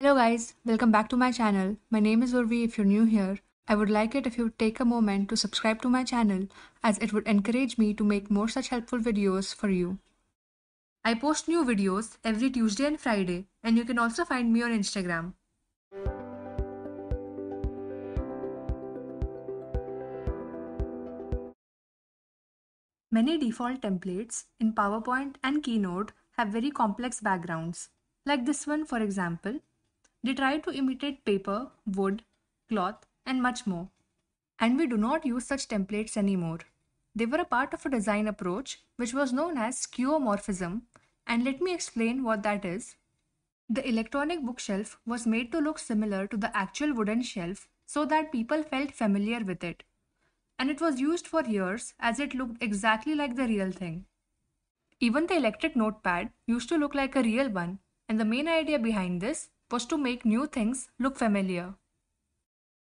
Hello guys, welcome back to my channel. My name is Urvi if you're new here. I would like it if you would take a moment to subscribe to my channel as it would encourage me to make more such helpful videos for you. I post new videos every Tuesday and Friday and you can also find me on Instagram. Many default templates in PowerPoint and Keynote have very complex backgrounds. Like this one for example, they try to imitate paper, wood, cloth, and much more. And we do not use such templates anymore. They were a part of a design approach which was known as skeuomorphism, and let me explain what that is. The electronic bookshelf was made to look similar to the actual wooden shelf so that people felt familiar with it. And it was used for years as it looked exactly like the real thing. Even the electric notepad used to look like a real one, and the main idea behind this was to make new things look familiar.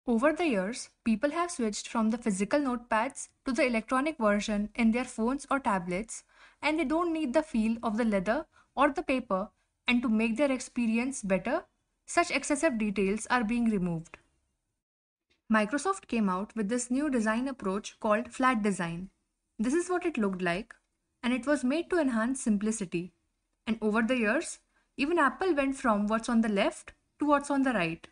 Over the years, people have switched from the physical notepads to the electronic version in their phones or tablets, and they don't need the feel of the leather or the paper, and to make their experience better, such excessive details are being removed. Microsoft came out with this new design approach called flat design. This is what it looked like, and it was made to enhance simplicity. And over the years, even Apple went from what's on the left to what's on the right.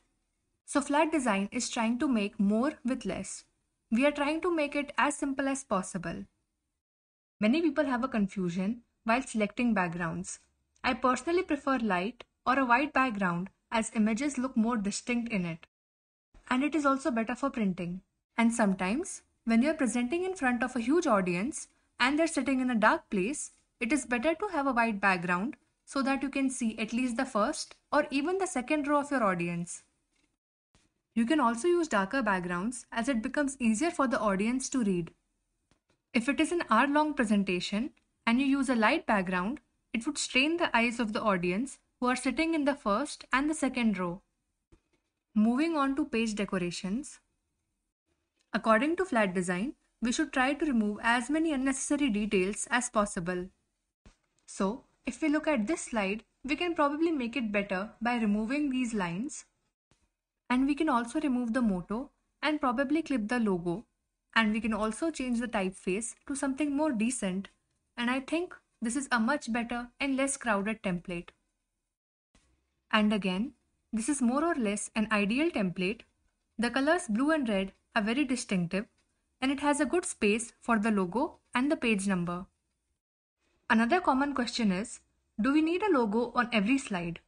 So flat design is trying to make more with less. We are trying to make it as simple as possible. Many people have a confusion while selecting backgrounds. I personally prefer light or a white background as images look more distinct in it. And it is also better for printing. And sometimes, when you are presenting in front of a huge audience and they're sitting in a dark place, it is better to have a white background so that you can see at least the first or even the second row of your audience. You can also use darker backgrounds as it becomes easier for the audience to read. If it is an hour long presentation and you use a light background, it would strain the eyes of the audience who are sitting in the first and the second row. Moving on to page decorations. According to flat design, we should try to remove as many unnecessary details as possible. So, if we look at this slide, we can probably make it better by removing these lines. And we can also remove the motto and probably clip the logo. And we can also change the typeface to something more decent. And I think this is a much better and less crowded template. And again, this is more or less an ideal template. The colors blue and red are very distinctive and it has a good space for the logo and the page number. Another common question is, do we need a logo on every slide?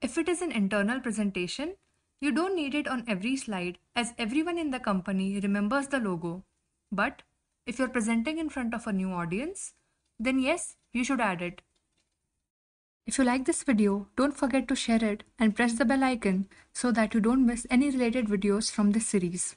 If it is an internal presentation, you don't need it on every slide as everyone in the company remembers the logo. But if you're presenting in front of a new audience, then yes, you should add it. If you like this video, don't forget to share it and press the bell icon so that you don't miss any related videos from this series.